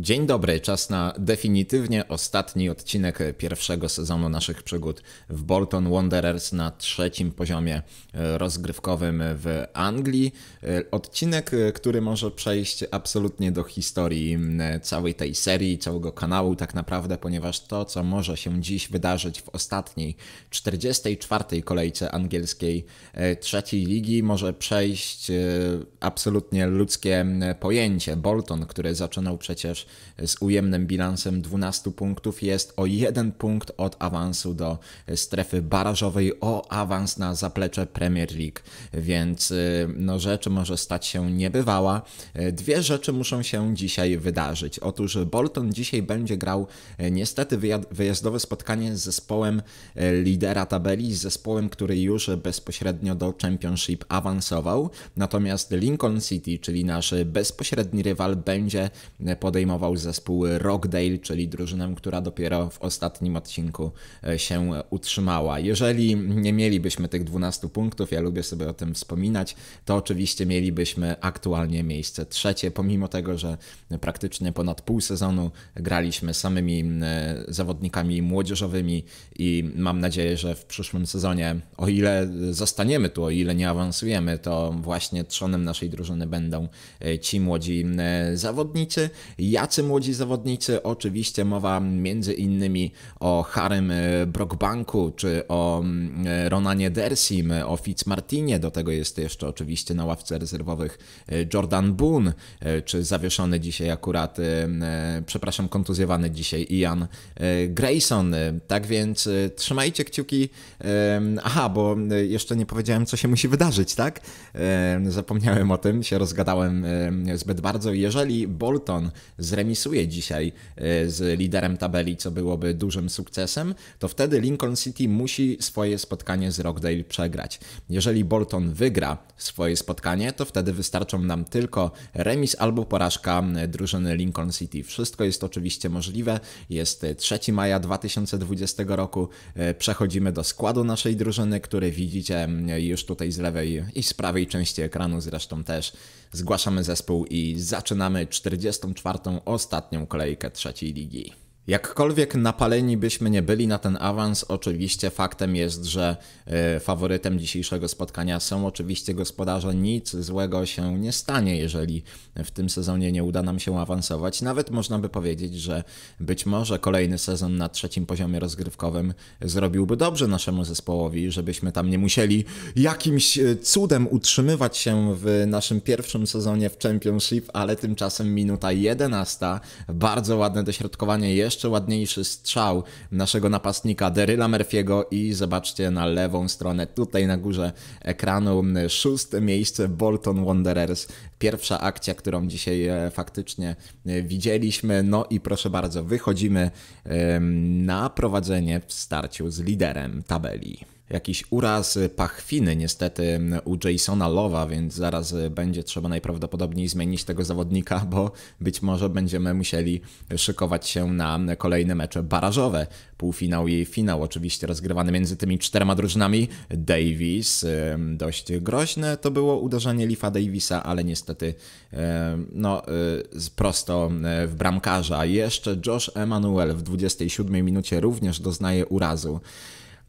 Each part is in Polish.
Dzień dobry, czas na definitywnie ostatni odcinek pierwszego sezonu naszych przygód w Bolton Wanderers na trzecim poziomie rozgrywkowym w Anglii. Odcinek, który może przejść absolutnie do historii całej tej serii, całego kanału, tak naprawdę, ponieważ to, co może się dziś wydarzyć w ostatniej 44. kolejce angielskiej e, trzeciej ligi, może przejść e, absolutnie ludzkie pojęcie. Bolton, który zaczynał przecież z ujemnym bilansem 12 punktów jest o jeden punkt od awansu do strefy barażowej o awans na zaplecze Premier League, więc y, no rzecz może stać się niebywała. Y, dwie rzeczy muszą się dzisiaj wydarzyć. Otóż Bolton dzisiaj będzie grał y, niestety wyjazdowe spotkanie z zespołem lidera tabeli, z zespołem, który już bezpośrednio do Championship awansował, natomiast Lincoln City, czyli nasz bezpośredni rywal, będzie podejmował formował zespół Rockdale, czyli drużynę, która dopiero w ostatnim odcinku e, się utrzymała. Jeżeli nie mielibyśmy tych 12 punktów, ja lubię sobie o tym wspominać, to oczywiście mielibyśmy aktualnie miejsce trzecie, pomimo tego, że praktycznie ponad pół sezonu graliśmy samymi e, zawodnikami młodzieżowymi i mam nadzieję, że w przyszłym sezonie, o ile zostaniemy tu, o ile nie awansujemy, to właśnie trzonem naszej drużyny będą e, ci młodzi zawodnicy. Ja tacy młodzi zawodnicy. Oczywiście mowa między innymi o Harem e, Brockbanku, czy o mm, e, Ronanie Dersim, e, o Fitzmartinie, do tego jest jeszcze oczywiście na ławce rezerwowych Jordan Boone, czy zawieszony dzisiaj akurat, przepraszam, kontuzjowany dzisiaj Ian Grayson. Tak więc trzymajcie kciuki. Aha, bo jeszcze nie powiedziałem, co się musi wydarzyć, tak? Zapomniałem o tym, się rozgadałem zbyt bardzo. Jeżeli Bolton z zremisuje dzisiaj e, z liderem tabeli, co byłoby dużym sukcesem, to wtedy Lincoln City musi swoje spotkanie z Rockdale przegrać. Jeżeli Bolton wygra swoje spotkanie, to wtedy wystarczą nam tylko remis albo porażka drużyny Lincoln City. Wszystko jest oczywiście możliwe. Jest 3 maja 2020 roku. E, przechodzimy do składu naszej drużyny, który widzicie już tutaj z lewej i z prawej części ekranu zresztą też zgłaszamy zespół i zaczynamy 44. ostatnią kolejkę trzeciej ligi. Jakkolwiek napaleni byśmy nie byli na ten awans, oczywiście faktem jest, że e, faworytem dzisiejszego spotkania są oczywiście gospodarze. Nic złego się nie stanie, jeżeli w tym sezonie nie uda nam się awansować. Nawet można by powiedzieć, że być może kolejny sezon na trzecim poziomie rozgrywkowym zrobiłby dobrze naszemu zespołowi, żebyśmy tam nie musieli jakimś e, cudem utrzymywać się w naszym pierwszym sezonie w Championship, ale tymczasem minuta 11, bardzo ładne dośrodkowanie jeszcze jeszcze ładniejszy strzał naszego napastnika Deryla Murphy'ego i zobaczcie na lewą stronę, tutaj na górze ekranu, szóste miejsce Bolton Wanderers. Pierwsza akcja, którą dzisiaj e, faktycznie e, widzieliśmy. No i proszę bardzo, wychodzimy na prowadzenie w starciu z liderem tabeli jakiś uraz pachwiny niestety u Jasona Lowa, więc zaraz będzie trzeba najprawdopodobniej zmienić tego zawodnika, bo być może będziemy musieli szykować się na kolejne mecze barażowe. Półfinał i finał oczywiście rozgrywany między tymi czterema drużynami. Davis, dość groźne to było uderzenie Lifa Davisa, ale niestety no e, prosto e, w bramkarza. Jeszcze Josh Emanuel w 27 minucie również doznaje urazu.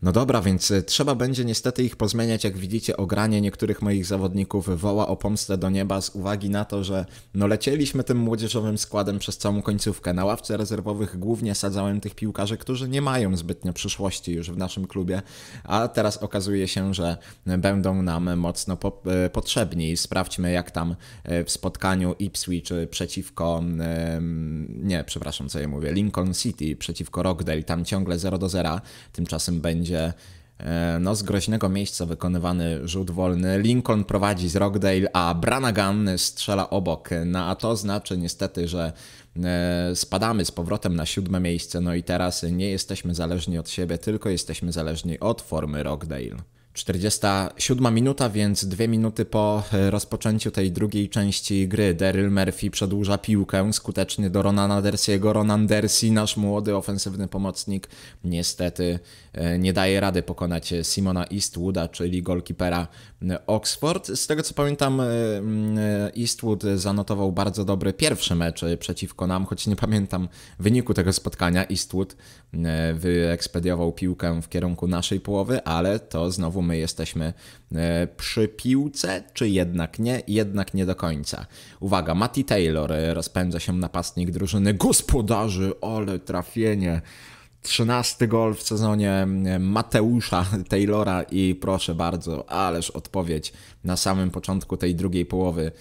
No dobra, więc e, trzeba będzie niestety ich pozmieniać. Jak widzicie, ogranie niektórych moich zawodników woła o pomstę do nieba z uwagi na to, że no lecieliśmy tym młodzieżowym składem przez całą końcówkę. Na ławce rezerwowych głównie sadzałem tych piłkarzy, którzy nie mają zbytnio przyszłości już w naszym klubie, a teraz okazuje się, że będą nam mocno po e, potrzebni. Sprawdźmy, jak tam e, w spotkaniu Ipswich przeciwko, nie, przepraszam, co ja mówię, Lincoln City przeciwko Rockdale, tam ciągle 0 do 0, tymczasem będzie będzie e, no, z groźnego miejsca wykonywany rzut wolny. Lincoln prowadzi z Rockdale, a Branagan strzela obok. No, a to znaczy niestety, że e, spadamy z powrotem na siódme miejsce. No i teraz nie jesteśmy zależni od siebie, tylko jesteśmy zależni od formy Rockdale. 47 minuta, więc dwie minuty po e, rozpoczęciu tej drugiej części gry Daryl Murphy przedłuża piłkę skutecznie do Ronana Dersiego. Ronan Dersi, nasz młody ofensywny pomocnik, niestety e, nie daje rady pokonać Simona Eastwooda, czyli golkipera Oxford. Z tego co pamiętam, e, Eastwood zanotował bardzo dobry pierwszy mecz przeciwko nam, choć nie pamiętam wyniku tego spotkania. Eastwood wyekspediował piłkę w kierunku naszej połowy, ale to znowu my jesteśmy e, przy piłce, czy jednak nie? Jednak nie do końca. Uwaga, Matty Taylor e, rozpędza się napastnik drużyny gospodarzy, ole trafienie. 13 gol w sezonie e, Mateusza Taylora i proszę bardzo, ależ odpowiedź na samym początku tej drugiej połowy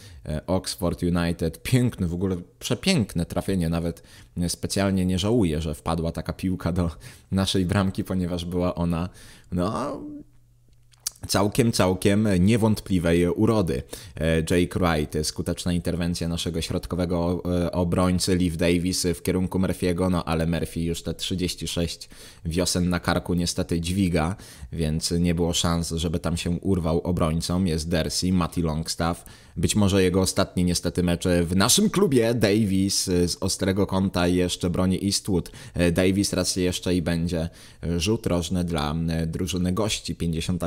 Oxford United. Piękny, w ogóle przepiękne trafienie, nawet specjalnie nie żałuję, że wpadła taka piłka do naszej bramki, ponieważ była ona no całkiem, całkiem niewątpliwej urody. E, Jake Wright, skuteczna interwencja naszego środkowego e, obrońcy Liv Davis w kierunku Murphy'ego, no ale Murphy już te 36 wiosen na karku niestety dźwiga, więc nie było szans, żeby tam się urwał obrońcą. Jest Dersi, Matty Longstaff, być może jego ostatni niestety mecz w naszym klubie. Davis z ostrego kąta jeszcze broni Eastwood. E, Davis raz jeszcze i będzie rzut rożny dla drużyny gości. 51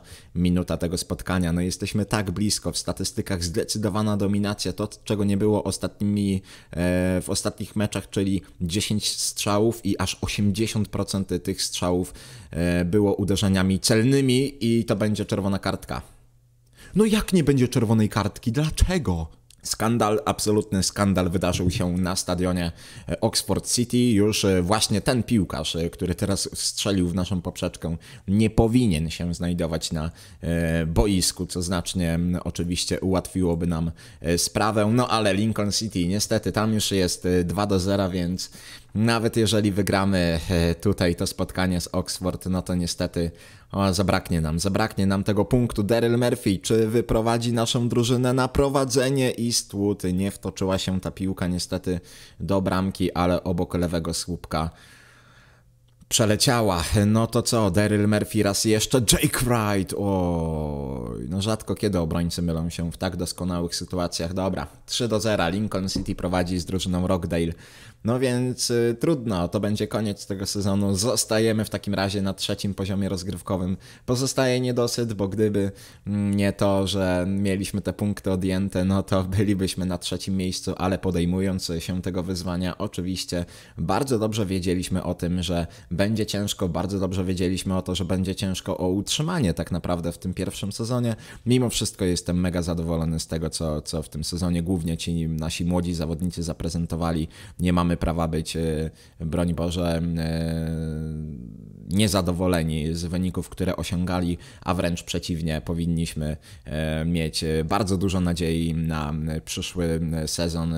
pierwsza minuta tego spotkania. No jesteśmy tak blisko, w statystykach zdecydowana dominacja, to czego nie było ostatnimi, e, w ostatnich meczach, czyli 10 strzałów i aż 80% tych strzałów e, było uderzeniami celnymi i to będzie czerwona kartka. No jak nie będzie czerwonej kartki? Dlaczego? Skandal, absolutny skandal wydarzył się na stadionie e, Oxford City. Już e, właśnie ten piłkarz, e, który teraz strzelił w naszą poprzeczkę, nie powinien się znajdować na boisku, co znacznie oczywiście ułatwiłoby nam sprawę. No ale Lincoln City niestety tam już jest 2 do 0, więc nawet jeżeli wygramy e, tutaj to spotkanie z Oxford, no to niestety o, zabraknie nam, zabraknie nam tego punktu. Daryl Murphy, czy wyprowadzi naszą drużynę na prowadzenie Eastwood? Nie wtoczyła się ta piłka niestety do bramki, ale obok lewego słupka przeleciała. No to co, Daryl Murphy raz jeszcze, Jake Wright. Oj, no rzadko kiedy obrońcy mylą się w tak doskonałych sytuacjach. Dobra, 3 do 0, Lincoln City prowadzi z drużyną Rockdale no więc y, trudno, to będzie koniec tego sezonu. Zostajemy w takim razie na trzecim poziomie rozgrywkowym. Pozostaje niedosyt, bo gdyby mm, nie to, że mieliśmy te punkty odjęte, no to bylibyśmy na trzecim miejscu, ale podejmując się tego wyzwania, oczywiście bardzo dobrze wiedzieliśmy o tym, że będzie ciężko, bardzo dobrze wiedzieliśmy o to, że będzie ciężko o utrzymanie tak naprawdę w tym pierwszym sezonie. Mimo wszystko jestem mega zadowolony z tego, co, co w tym sezonie głównie ci nasi młodzi zawodnicy zaprezentowali. Nie mamy mamy prawa być, e, broń Boże, e, niezadowoleni z wyników, które osiągali, a wręcz przeciwnie, powinniśmy e, mieć bardzo dużo nadziei na przyszły sezon,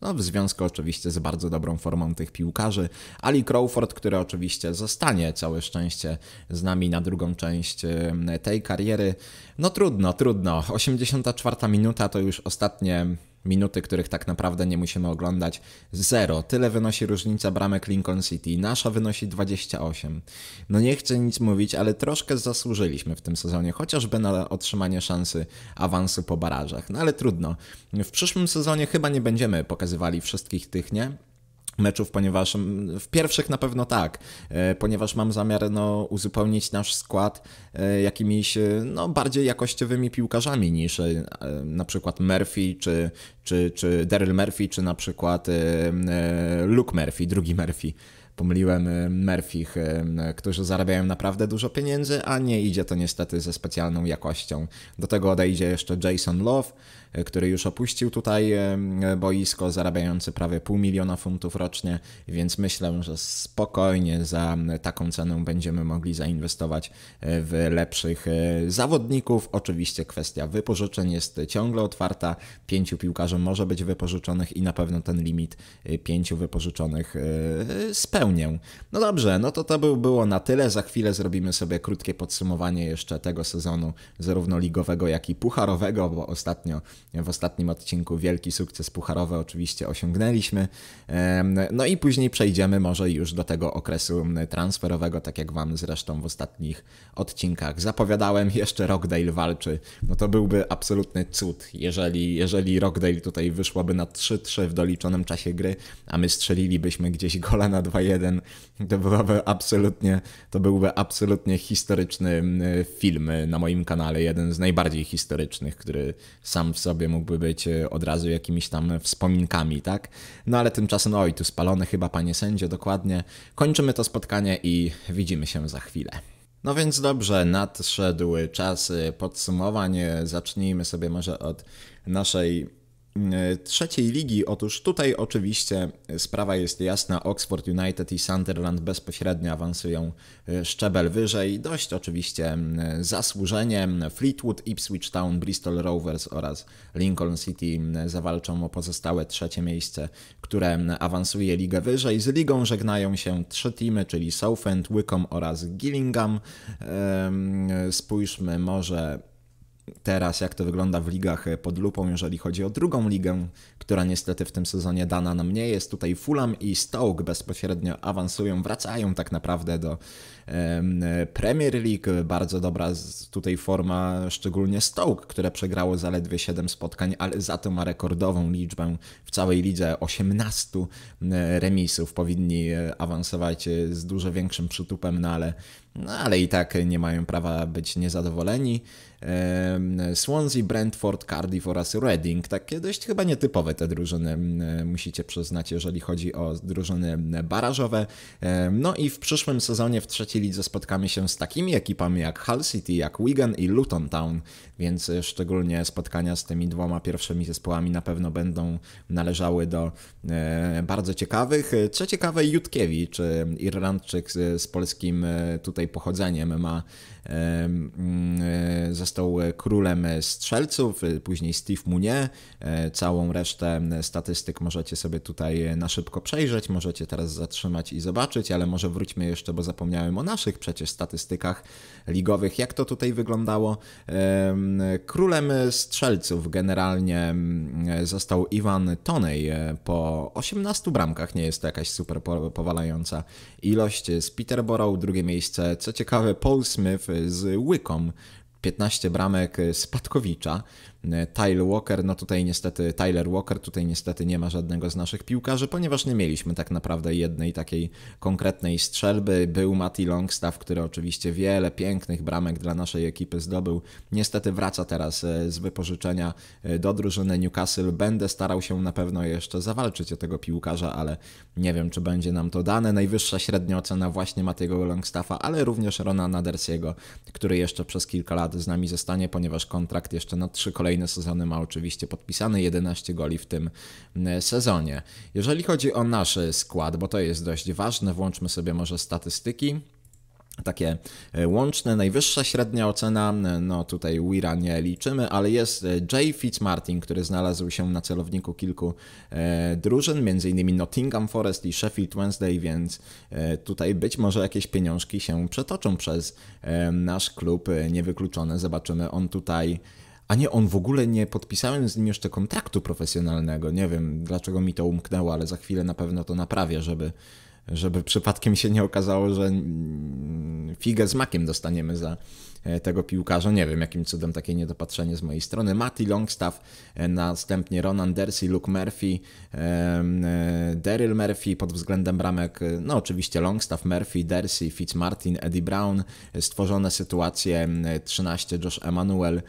no, w związku oczywiście z bardzo dobrą formą tych piłkarzy. Ali Crawford, który oczywiście zostanie całe szczęście z nami na drugą część tej kariery. No trudno, trudno. 84 minuta to już ostatnie minuty, których tak naprawdę nie musimy oglądać. Zero. Tyle wynosi różnica bramek Lincoln City. Nasza wynosi 28. No nie chcę nic mówić, ale troszkę zasłużyliśmy w tym sezonie, chociażby na otrzymanie szansy awansu po barażach. No ale trudno. W przyszłym sezonie chyba nie będziemy pokazywali wszystkich tych, nie? meczów, ponieważ mm, w pierwszych na pewno tak, e, ponieważ mam zamiar no, uzupełnić nasz skład e, jakimiś e, no, bardziej jakościowymi piłkarzami niż na przykład Murphy czy, czy, czy Daryl Murphy, czy na przykład Luke Murphy, drugi Murphy pomyliłem Murphych, którzy zarabiają naprawdę dużo pieniędzy, a nie idzie to niestety ze specjalną jakością. Do tego odejdzie jeszcze Jason Love, który już opuścił tutaj boisko, zarabiający prawie pół miliona funtów rocznie, więc myślę, że spokojnie za taką cenę będziemy mogli zainwestować e, w lepszych e, zawodników. Oczywiście kwestia wypożyczeń jest ciągle otwarta. Pięciu piłkarzy może być wypożyczonych i na pewno ten limit e, pięciu wypożyczonych spełnię. No dobrze, no to to by było na tyle. Za chwilę zrobimy sobie krótkie podsumowanie jeszcze tego sezonu, zarówno ligowego, jak i pucharowego, bo ostatnio w ostatnim odcinku wielki sukces pucharowy oczywiście osiągnęliśmy. No i później przejdziemy może już do tego okresu transferowego, tak jak Wam zresztą w ostatnich odcinkach zapowiadałem. Jeszcze Rockdale walczy. No to byłby absolutny cud, jeżeli, jeżeli Rockdale tutaj wyszłoby na 3-3 w doliczonym czasie gry, a my strzelilibyśmy gdzieś gola na 2-1. To byłoby absolutnie, to byłby absolutnie historyczny mm, film na moim kanale. Jeden z najbardziej historycznych, który sam w sobie mógłby być e, od razu jakimiś tam wspominkami, tak? No ale tymczasem, oj, tu spalony chyba, panie sędzie, dokładnie. Kończymy to spotkanie i widzimy się za chwilę. No więc dobrze, nadszedł czas podsumowań. E, zacznijmy sobie może od naszej E, trzeciej ligi. Otóż tutaj oczywiście sprawa jest jasna. Oxford United i Sunderland bezpośrednio awansują e, szczebel wyżej. Dość oczywiście zasłużenie. Fleetwood, Ipswich Town, Bristol Rovers oraz Lincoln City zawalczą o pozostałe trzecie miejsce, które awansuje ligę wyżej. Z ligą żegnają się trzy teamy, czyli Southend, Wycombe oraz Gillingham. E, spójrzmy może teraz, jak to wygląda w ligach e, pod lupą, jeżeli chodzi o drugą ligę, która niestety w tym sezonie dana nam nie jest. Tutaj Fulham i Stoke bezpośrednio awansują, wracają tak naprawdę do e, Premier League. Bardzo dobra tutaj forma, szczególnie Stoke, które przegrało zaledwie 7 spotkań, ale za to ma rekordową liczbę w całej lidze 18 e, remisów. Powinni awansować z dużo większym przytupem, no ale, no ale i tak nie mają prawa być niezadowoleni. Swansea, Brentford, Cardiff oraz Reading. Takie dość chyba nietypowe te drużyny, musicie przyznać, jeżeli chodzi o drużyny barażowe. No i w przyszłym sezonie w trzeciej lidze spotkamy się z takimi ekipami jak Hull City, jak Wigan i Luton Town, więc szczególnie spotkania z tymi dwoma pierwszymi zespołami na pewno będą należały do e, bardzo ciekawych. Co ciekawe, Jutkiewicz, Irlandczyk z polskim e, tutaj pochodzeniem, ma e, zostać został e, królem e, strzelców, e, później Steve Munie. Całą resztę statystyk możecie sobie tutaj na szybko przejrzeć, możecie teraz zatrzymać i zobaczyć, ale może wróćmy jeszcze, bo zapomniałem o naszych przecież statystykach ligowych, jak to tutaj wyglądało. Królem strzelców generalnie został Iwan Tonej po 18 bramkach, nie jest to jakaś super powalająca ilość. Z Peterborough drugie miejsce, co ciekawe Paul Smith z Wycombe 15 bramek y, Spadkowicza, Tyler Walker, no tutaj niestety Tyler Walker, tutaj niestety nie ma żadnego z naszych piłkarzy, ponieważ nie mieliśmy tak naprawdę jednej takiej konkretnej strzelby. Był Matty Longstaff, który oczywiście wiele pięknych bramek dla naszej ekipy zdobył. Niestety wraca teraz e, z wypożyczenia e, do drużyny Newcastle. Będę starał się na pewno jeszcze zawalczyć o tego piłkarza, ale nie wiem, czy będzie nam to dane. Najwyższa średnia ocena właśnie Mattiego Longstaffa, ale również Rona Nadersiego, który jeszcze przez kilka lat z nami zostanie, ponieważ kontrakt jeszcze na trzy kolejne kolejne sezony ma oczywiście podpisane 11 goli w tym e, sezonie. Jeżeli chodzi o nasz e, skład, bo to jest dość ważne, włączmy sobie może statystyki takie e, łączne. Najwyższa średnia ocena, no tutaj Wira nie liczymy, ale jest Jay Fitzmartin, który znalazł się na celowniku kilku e, drużyn, m.in. Nottingham Forest i Sheffield Wednesday, więc e, tutaj być może jakieś pieniążki się przetoczą przez e, nasz klub, niewykluczone. Zobaczymy, on tutaj a nie on w ogóle nie podpisałem z nim jeszcze kontraktu profesjonalnego. Nie wiem, dlaczego mi to umknęło, ale za chwilę na pewno to naprawię, żeby żeby przypadkiem się nie okazało, że figę z makiem dostaniemy za e, tego piłkarza. Nie wiem, jakim cudem takie niedopatrzenie z mojej strony. Matty Longstaff, e, następnie Ronan Dersi, Luke Murphy, e, Daryl Murphy pod względem bramek, no oczywiście Longstaff, Murphy, Dersi, Fitzmartin, Eddie Brown. Stworzone sytuacje 13 Josh Emanuel,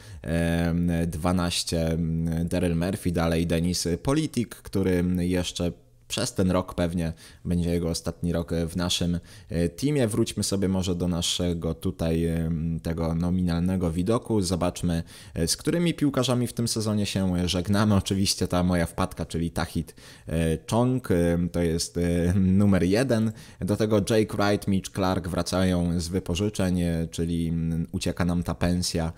12 Daryl Murphy, dalej Denis Politik, który jeszcze przez ten rok pewnie będzie jego ostatni rok w naszym e, teamie. Wróćmy sobie może do naszego tutaj e, tego nominalnego widoku. Zobaczmy, e, z którymi piłkarzami w tym sezonie się żegnamy. Oczywiście ta moja wpadka, czyli Tahit Chong, to jest numer jeden. Do tego Jake Wright, Mitch Clark wracają z wypożyczeń, czyli ucieka nam ta pensja.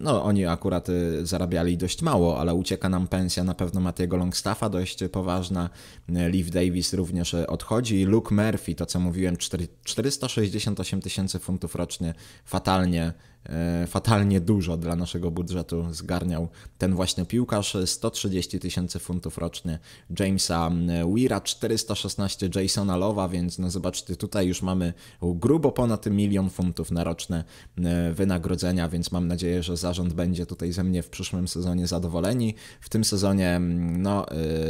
No, oni akurat y, zarabiali dość mało, ale ucieka nam pensja na pewno Mattiego Longstaffa dość poważna. Liv Davis również y, odchodzi. Luke Murphy, to co mówiłem, 4, 468 tysięcy funtów rocznie, fatalnie E, fatalnie dużo dla naszego budżetu zgarniał ten właśnie piłkarz. 130 tysięcy funtów rocznie Jamesa e, Weira, 416 Jasona Lowa, więc no zobaczcie, tutaj już mamy grubo ponad milion funtów na roczne e, wynagrodzenia, więc mam nadzieję, że zarząd będzie tutaj ze mnie w przyszłym sezonie zadowoleni. W tym sezonie mm, no,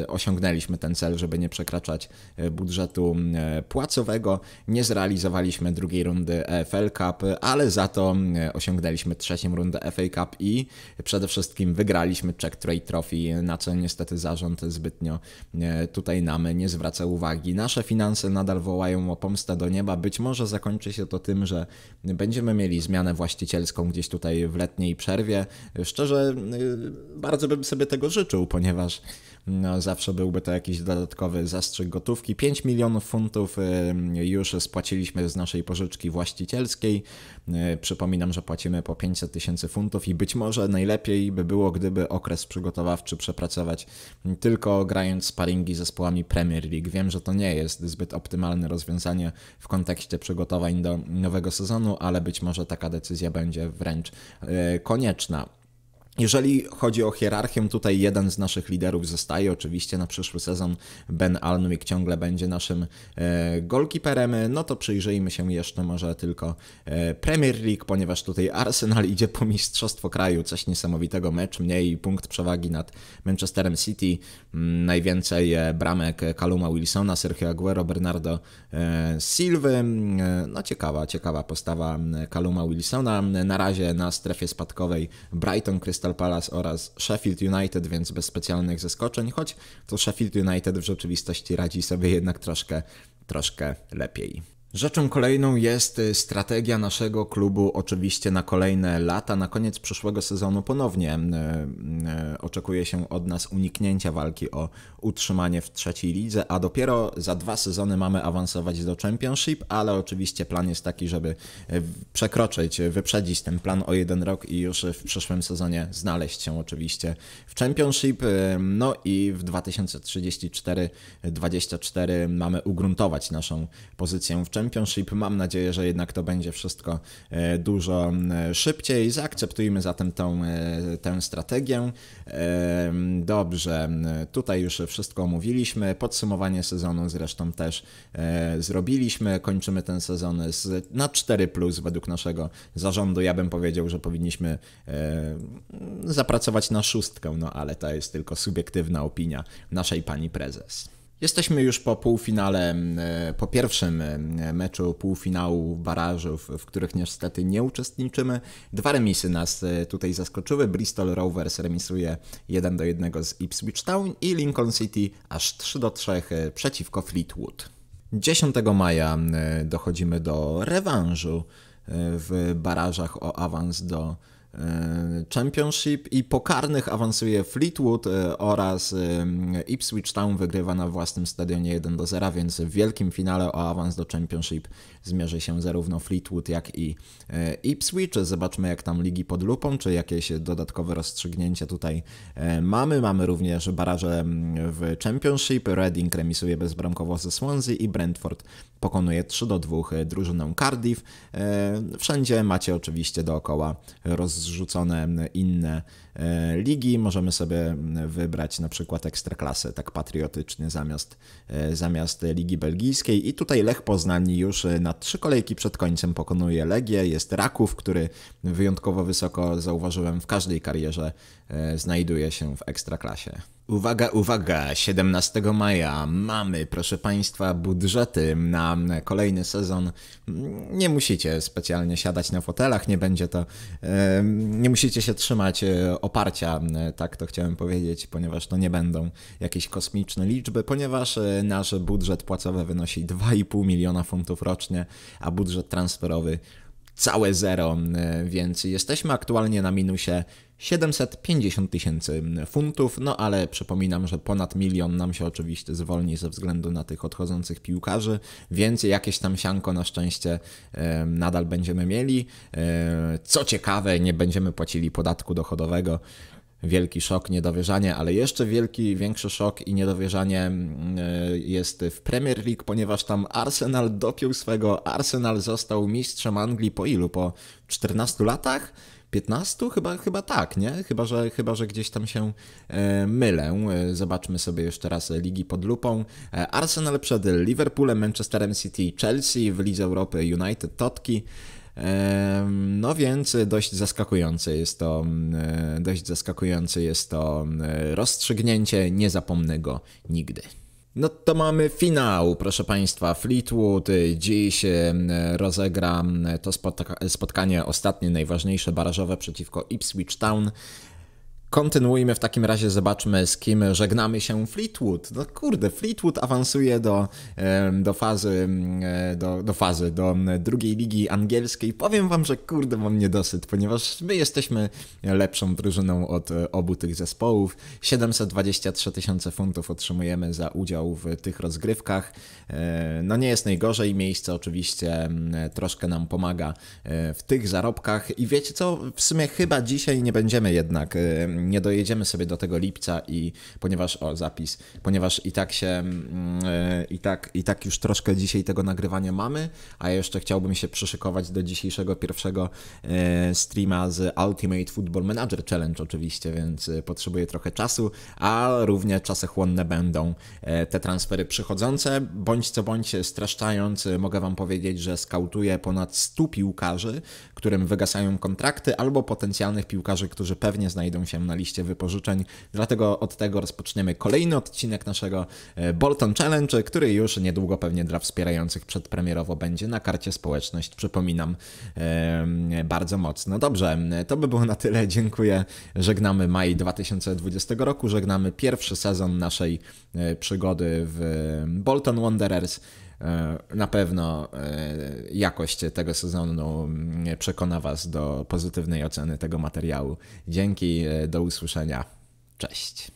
osiągnęliśmy ten cel, żeby nie przekraczać budżetu mm, płacowego. Nie zrealizowaliśmy drugiej rundy EFL Cup, ale za to osiągnęliśmy mm, osiągnęliśmy trzecią rundę FA Cup i przede wszystkim wygraliśmy Czech Trade Trophy, na co niestety zarząd zbytnio e, tutaj nam nie zwraca uwagi. Nasze finanse nadal wołają o pomstę do nieba. Być może zakończy się to tym, że będziemy mieli zmianę właścicielską gdzieś tutaj w letniej przerwie. Szczerze, e, bardzo bym sobie tego życzył, ponieważ no, zawsze byłby to jakiś dodatkowy zastrzyk gotówki. 5 milionów funtów już spłaciliśmy z naszej pożyczki właścicielskiej. E, przypominam, że płacimy po 500 tysięcy funtów i być może najlepiej by było, gdyby okres przygotowawczy przepracować tylko grając sparingi z zespołami Premier League. Wiem, że to nie jest zbyt optymalne rozwiązanie w kontekście przygotowań do nowego sezonu, ale być może taka decyzja będzie wręcz e, konieczna. Jeżeli chodzi o hierarchię, tutaj jeden z naszych liderów zostaje. Oczywiście na przyszły sezon Ben Alnwick ciągle będzie naszym e, golkiperem. No to przyjrzyjmy się jeszcze może tylko e, Premier League, ponieważ tutaj Arsenal idzie po Mistrzostwo Kraju. Coś niesamowitego. Mecz mniej, punkt przewagi nad Manchesterem City. Mm, najwięcej e, bramek Kaluma Wilsona, Sergio Aguero, Bernardo e, Silva. Mm, no ciekawa, ciekawa postawa mm, Kaluma Wilsona. Na razie na strefie spadkowej Brighton Crystal Crystal Palace oraz Sheffield United, więc bez specjalnych zaskoczeń, choć to Sheffield United w rzeczywistości radzi sobie jednak troszkę, troszkę lepiej. Rzeczą kolejną jest y, strategia naszego klubu, oczywiście na kolejne lata. Na koniec przyszłego sezonu ponownie y, y, oczekuje się od nas uniknięcia walki o utrzymanie w trzeciej lidze, a dopiero za dwa sezony mamy awansować do Championship, ale oczywiście plan jest taki, żeby przekroczyć, wyprzedzić ten plan o jeden rok i już w przyszłym sezonie znaleźć się oczywiście w Championship. No i w 2034-24 mamy ugruntować naszą pozycję w Championship. Championship. Mam nadzieję, że jednak to będzie wszystko e, dużo szybciej. Zaakceptujmy zatem tą, e, tę strategię. E, dobrze, tutaj już wszystko omówiliśmy. Podsumowanie sezonu zresztą też zrobiliśmy. Kończymy ten sezon z, na 4 plus według naszego zarządu. Ja bym powiedział, że powinniśmy zapracować na szóstkę, no ale to jest tylko subiektywna opinia naszej pani prezes. Jesteśmy już po półfinale, mm, e, po pierwszym mm, e, meczu półfinału barażów, w których niestety nie uczestniczymy. Dwa remisy nas e, tutaj zaskoczyły. Bristol Rovers remisuje 1 do 1 z Ipswich Town i Lincoln City aż 3 do 3 przeciwko Fleetwood. 10 maja mm, dochodzimy do rewanżu w barażach o awans do E, Championship i po karnych awansuje Fleetwood e, oraz e, Ipswich Town wygrywa na własnym stadionie 1 do 0, więc w wielkim finale o awans do Championship zmierzy się zarówno Fleetwood jak i Ipswich. Zobaczmy jak tam ligi pod lupą, czy jakieś dodatkowe rozstrzygnięcia tutaj mamy. Mamy również baraże w Championship, Reading remisuje bezbramkowo ze Swansea i Brentford pokonuje 3 do 2 drużynę Cardiff. Wszędzie macie oczywiście dookoła roz zrzucone mm, inne e, ligi. Możemy sobie mm, wybrać na przykład ekstraklasę, tak patriotycznie, zamiast, e, zamiast Ligi Belgijskiej. I tutaj Lech Poznań już e, na trzy kolejki przed końcem pokonuje Legię. Jest Raków, który wyjątkowo wysoko zauważyłem w każdej karierze znajduje się w ekstraklasie. Uwaga, uwaga, 17 maja mamy, proszę Państwa, budżety na kolejny sezon. Nie musicie specjalnie siadać na fotelach, nie będzie to. Nie musicie się trzymać e, oparcia, e, tak to chciałem powiedzieć, ponieważ to nie będą jakieś kosmiczne liczby, ponieważ e, nasz budżet płacowy wynosi 2,5 miliona funtów rocznie, a budżet transferowy całe zero, więc jesteśmy aktualnie na minusie 750 tysięcy funtów, no ale przypominam, że ponad milion nam się oczywiście zwolni ze względu na tych odchodzących piłkarzy, więc jakieś tam sianko na szczęście nadal będziemy mieli. E, co ciekawe, nie będziemy płacili podatku dochodowego. Wielki szok, niedowierzanie, ale jeszcze wielki, większy szok i niedowierzanie mm, e, jest w Premier League, ponieważ tam Arsenal dopiął swego. Arsenal został mistrzem Anglii po ilu? Po 14 latach? 15? Chyba, chyba tak, nie? Chyba że, chyba, że gdzieś tam się e, mylę. E, zobaczmy sobie jeszcze raz ligi pod lupą. E, Arsenal przed Liverpoolem, Manchesterem City, Chelsea, w Lidze Europy United, Totki. No więc dość zaskakujące jest to, dość zaskakujące jest to rozstrzygnięcie. Nie zapomnę go nigdy. No to mamy finał, proszę Państwa. Fleetwood dziś e, rozegra e, to spotkanie ostatnie, najważniejsze barażowe przeciwko Ipswich Town kontynuujmy w takim razie, zobaczmy z kim żegnamy się Fleetwood. No kurde, Fleetwood awansuje do, do fazy, e, do, do fazy, do drugiej ligi angielskiej. Powiem wam, że kurde mam niedosyt, ponieważ my jesteśmy lepszą drużyną od e, obu tych zespołów. 723 tysiące funtów otrzymujemy za udział w tych rozgrywkach. E, no nie jest najgorzej, miejsce oczywiście troszkę nam pomaga w tych zarobkach i wiecie co, w sumie chyba dzisiaj nie będziemy jednak nie dojedziemy sobie do tego lipca i ponieważ, o zapis, ponieważ i tak się, mm, e, i tak, i tak już troszkę dzisiaj tego nagrywania mamy, a jeszcze chciałbym się przyszykować do dzisiejszego pierwszego e, streama z Ultimate Football Manager Challenge oczywiście, więc e, potrzebuję trochę czasu, a równie czasochłonne będą te transfery przychodzące, bądź co bądź streszczając, mogę Wam powiedzieć, że skautuję ponad 100 piłkarzy, którym wygasają kontrakty, albo potencjalnych piłkarzy, którzy pewnie znajdą się na na liście wypożyczeń. Dlatego od tego rozpoczniemy kolejny odcinek naszego e, Bolton Challenge, który już niedługo pewnie dla wspierających przedpremierowo będzie na karcie społeczność. Przypominam bardzo mocno. Dobrze, to by było na tyle. Dziękuję. Żegnamy maj 2020 roku. Żegnamy pierwszy sezon naszej e, przygody w Bolton Wanderers. E, na pewno e, jakość tego sezonu mm, przekona Was do pozytywnej oceny tego materiału. Dzięki, e, do usłyszenia. Cześć.